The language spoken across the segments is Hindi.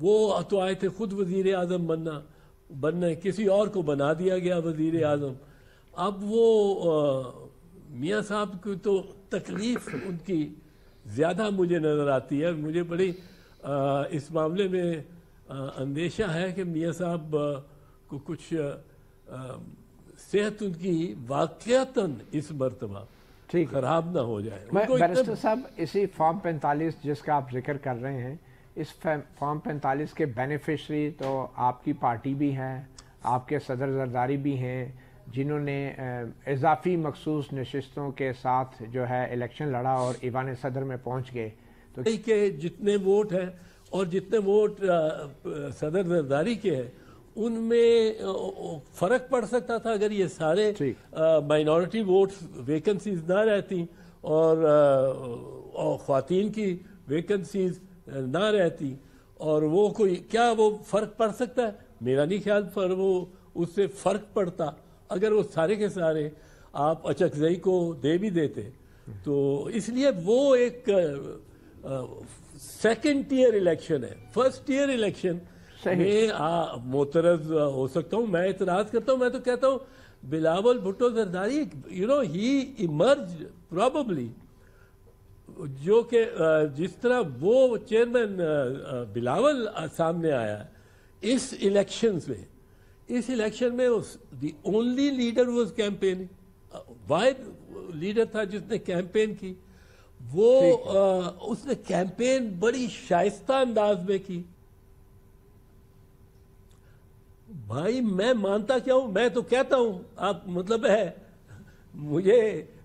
वो तो आए थे खुद वजीर अजम बनना बनना किसी और को बना दिया गया वजीर अजम अब वो मियाँ साहब की तो तकलीफ उनकी ज़्यादा मुझे नज़र आती है मुझे बड़ी आ, इस मामले में आ, अंदेशा है कि मियाँ साहब को कुछ सेहत उनकी वाक़ता इस मरतबा ठीक खराब ना हो जाए मैं साहब इसी फॉर्म पैंतालीस जिसका आप जिक्र कर रहे हैं इस फॉर्म पैंतालीस के बेनिफिशरी तो आपकी पार्टी भी हैं आपके सदर जरदारी भी हैं जिन्होंने इजाफी मखसूस नशस्तों के साथ जो है इलेक्शन लड़ा और ईवान सदर में पहुंच गए तो के जितने वोट हैं और जितने वोट सदर जरदारी के हैं उनमें फर्क पड़ सकता था अगर ये सारे माइनॉरिटी वोट वेकेंसीज ना रहती और, और ख़वातीन की वेकेंसीज ना रहती और वो कोई क्या वो फ़र्क पड़ सकता है मेरा नहीं ख्याल पर वो उससे फ़र्क पड़ता अगर वो सारे के सारे आप अचकजई को दे भी देते तो इसलिए वो एक सेकेंड ईयर इलेक्शन है फर्स्ट ईयर इलेक्शन में मोतरज हो सकता हूँ मैं इतराज़ करता हूँ मैं तो कहता हूँ Bilawal Bhutto Zardari you know he emerge probably जो कि जिस तरह वो चेयरमैन बिलावल सामने आया इस इलेक्शन में इस इलेक्शन में the only leader was campaign wide leader था जिसने कैंपेन की वो आ, उसने कैंपेन बड़ी शाइस्ता अंदाज में की भाई मैं मानता क्या हूं मैं तो कहता हूं आप मतलब है मुझे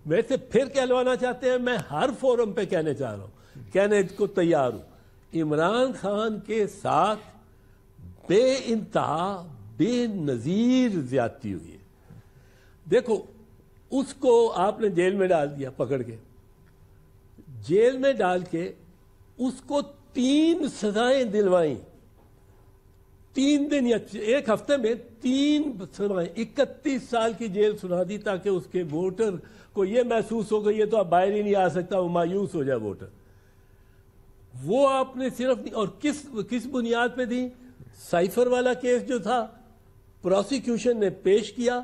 वैसे फिर कहलवाना चाहते हैं मैं हर फोरम पे कहने चाह रहा हूँ कहने को तैयार हूँ इमरान खान के साथ बे इंतहा बेनज़ीर ज्यादती हुई है देखो उसको आपने जेल में डाल दिया पकड़ के जेल में डाल के उसको तीन सजाएं दिलवाई तीन दिन या एक हफ्ते में तीन सुनाए इकतीस साल की जेल सुना दी ताकि उसके वोटर को यह महसूस हो गई ये तो आप बाहर ही नहीं आ सकता वो मायूस हो जाए वोटर वो आपने सिर्फ और किस किस बुनियाद पे दी साइफर वाला केस जो था प्रोसिक्यूशन ने पेश किया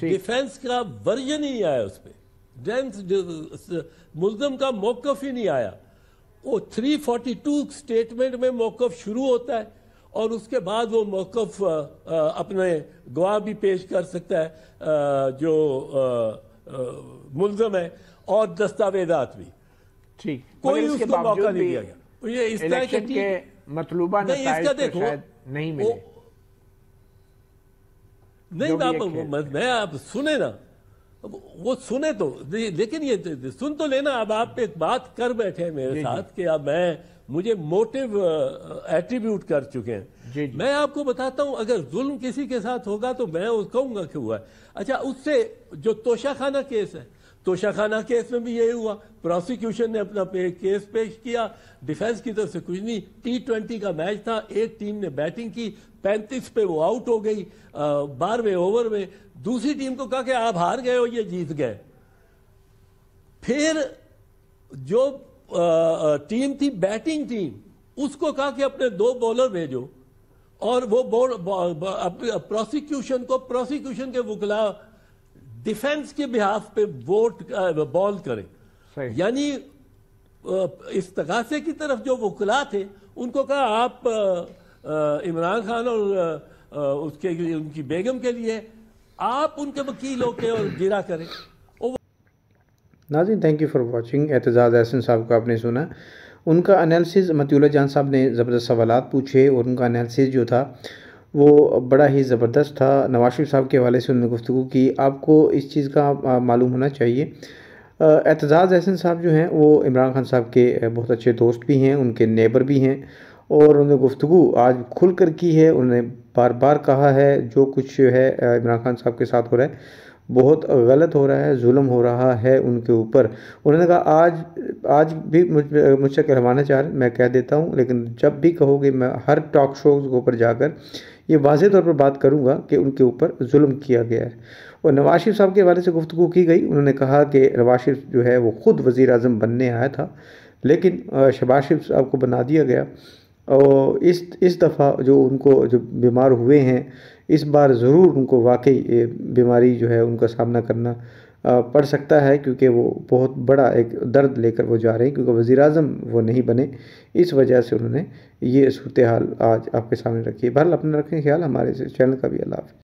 डिफेंस का वर्जन ही नहीं आया उस पर मुलजम का मौकफ ही नहीं आया वो 342 स्टेटमेंट में मौकफ शुरू होता है और उसके बाद वो मौकफ अपने गवाह भी पेश कर सकता है जो मुलजम है और दस्तावेजात भी ठीक कोई उसको मौका नहीं दिया गया तो ये इस तरह के, के मतलूबा नहीं इसका तो देखो नहीं मिले नहीं मैं आप सुने ना वो सुने तो लेकिन ये सुन तो लेना अब आप एक बात कर बैठे मेरे साथ कि अब मैं मुझे मोटिव एट्रीब्यूट uh, कर चुके हैं जी जी। मैं आपको बताता हूं अगर जुल्म किसी के साथ होगा तो मैं कहूंगा क्यों हुआ है अच्छा उससे जो तोशाखाना केस है तोशाखाना केस में भी यही हुआ प्रोसिक्यूशन ने अपना पे, केस पेश किया डिफेंस की तरफ से कुछ नहीं टी ट्वेंटी का मैच था एक टीम ने बैटिंग की पैंतीस पे वो आउट हो गई बारहवें ओवर में दूसरी टीम को कहा कि आप हार गए हो ये जीत गए फिर जो आ, टीम थी बैटिंग टीम उसको कहा कि अपने दो बॉलर भेजो और वो बोर्ड प्रोसिक्यूशन को प्रोसिक्यूशन के वकला डिफेंस के बिहाफ पे वोट बॉल करें यानी इस तकासे की तरफ जो वकला थे उनको कहा आप इमरान खान और उसके उनकी बेगम के लिए आप उनके वकील होके और गिरा करें नाजिन thank you for watching Aitzaz Ahsan साहब को आपने सुना उनका एनालिसिस मतियला जान साहब ने ज़बरदस्त सवाल पूछे और उनका एनालिसिस जो था वो बड़ा ही ज़बरदस्त था नवाज शरीफ साहब के हवाले से उन्होंने गुफ्तु की आपको इस चीज़ का मालूम होना चाहिए एतजाज़ एहसन साहब जो हैं वो इमरान खान साहब के बहुत अच्छे दोस्त भी हैं उनके नेबर भी हैं और उन्होंने गुफ्तु आज खुल कर की है उन्होंने बार बार कहा है जो कुछ है इमरान खान साहब के साथ हो रहा है बहुत गलत हो रहा है जुल्म हो रहा है उनके ऊपर उन्होंने कहा आज आज भी मुझ मुझसे कहवाना चाह रहे मैं कह देता हूँ लेकिन जब भी कहोगे मैं हर टॉक शोज़ के ऊपर जाकर ये वाजे तौर पर बात करूँगा कि उनके ऊपर जुल्म किया गया है और नवाज शरीफ साहब के हवाले से गुफ्तु की गई उन्होंने कहा कि नवाज शरीफ जो है वो ख़ुद वज़ी अजम बनने आया था लेकिन शबाज शरीफ साहब को बना दिया गया और इस इस दफ़ा जो उनको जो बीमार हुए हैं इस बार ज़रूर उनको वाकई बीमारी जो है उनका सामना करना पड़ सकता है क्योंकि वो बहुत बड़ा एक दर्द लेकर वो जा रहे हैं क्योंकि वज़ी अजम वो नहीं बने इस वजह से उन्होंने ये सूरत हाल आज आपके सामने रखी है बहरहाल अपना रखें ख्याल हमारे चैनल का भी अल्लाह